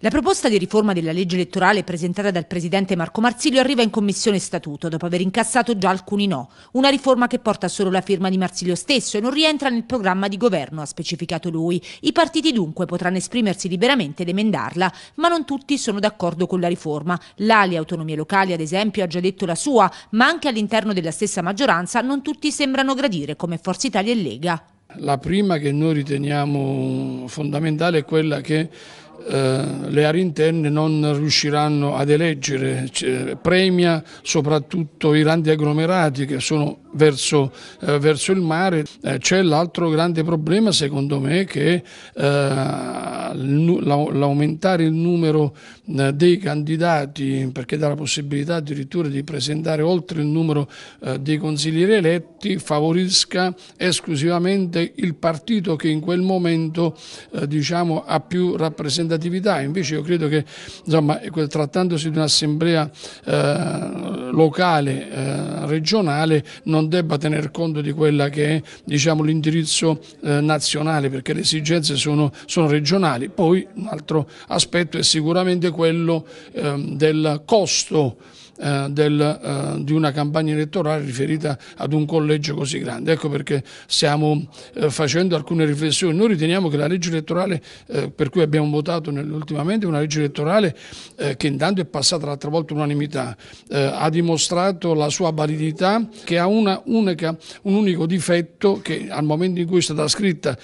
La proposta di riforma della legge elettorale presentata dal presidente Marco Marsilio arriva in commissione statuto dopo aver incassato già alcuni no. Una riforma che porta solo la firma di Marsilio stesso e non rientra nel programma di governo, ha specificato lui. I partiti dunque potranno esprimersi liberamente ed emendarla, ma non tutti sono d'accordo con la riforma. L'Ali Autonomie Locali, ad esempio, ha già detto la sua, ma anche all'interno della stessa maggioranza non tutti sembrano gradire come Forza Italia e Lega. La prima che noi riteniamo fondamentale è quella che eh, le aree interne non riusciranno ad eleggere, cioè, premia soprattutto i grandi agglomerati che sono verso, eh, verso il mare. Eh, c'è l'altro grande problema secondo me che l'aumentare il numero eh, dei candidati, perché dà la possibilità addirittura di presentare oltre il numero eh, dei consiglieri eletti, favorisca esclusivamente il partito che in quel momento eh, diciamo, ha più rappresentatività. Invece io credo che insomma, trattandosi di un'assemblea locale, regionale, non debba tener conto di quella che è diciamo, l'indirizzo nazionale, perché le esigenze sono, sono regionali alimentari. Poi un altro aspetto è sicuramente quello ehm, del costo eh, del, eh, di una campagna elettorale riferita ad un collegio così grande. Ecco perché stiamo eh, facendo alcune riflessioni. Noi riteniamo che la legge elettorale eh, per cui abbiamo votato ultimamente è una legge elettorale eh, che intanto è passata l'altra volta unanimità, eh, ha dimostrato la sua validità che ha una unica, un unico difetto che al momento in cui è stata scritta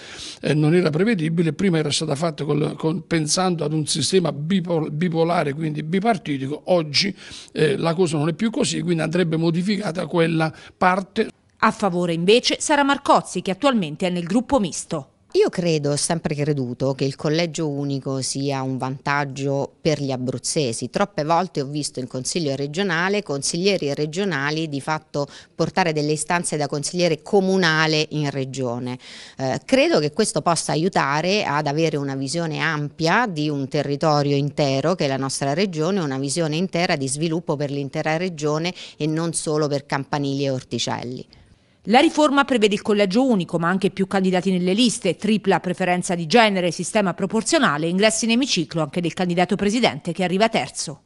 non era prevedibile, prima era stata fatta col, con, pensando ad un sistema bipolare, quindi bipartitico, oggi eh, la cosa non è più così, quindi andrebbe modificata quella parte. A favore invece sarà Marcozzi che attualmente è nel gruppo misto. Io credo, ho sempre creduto, che il collegio unico sia un vantaggio per gli abruzzesi. Troppe volte ho visto in consiglio regionale consiglieri regionali di fatto portare delle istanze da consigliere comunale in regione. Eh, credo che questo possa aiutare ad avere una visione ampia di un territorio intero che è la nostra regione, una visione intera di sviluppo per l'intera regione e non solo per campanili e orticelli. La riforma prevede il collegio unico, ma anche più candidati nelle liste, tripla preferenza di genere, sistema proporzionale, ingressi in emiciclo anche del candidato presidente che arriva terzo.